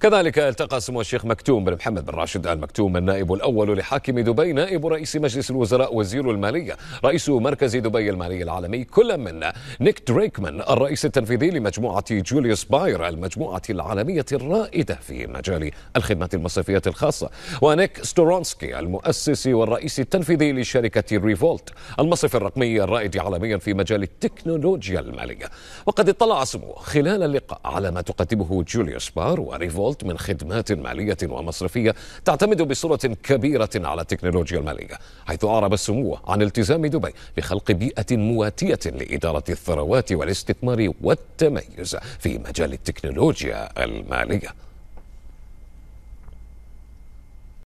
كذلك التقى سمو الشيخ مكتوم بن محمد بن راشد آل مكتوم النائب الأول لحاكم دبي نائب رئيس مجلس الوزراء وزير المالية رئيس مركز دبي المالي العالمي كل من نيك دريكمان الرئيس التنفيذي لمجموعة جوليوس باير المجموعة العالمية الرائدة في مجال الخدمات المصرفية الخاصة ونيك ستورونسكي المؤسس والرئيس التنفيذي لشركة ريفولت المصرف الرقمي الرائد عالميا في مجال التكنولوجيا المالية وقد اطلع سموه خلال اللقاء على ما تقدمه جوليوس باير وريفولت ديفولت من خدمات مالية ومصرفية تعتمد بصورة كبيرة على التكنولوجيا المالية حيث أعرب السمو عن التزام دبي بخلق بيئة مواتية لإدارة الثروات والاستثمار والتميز في مجال التكنولوجيا المالية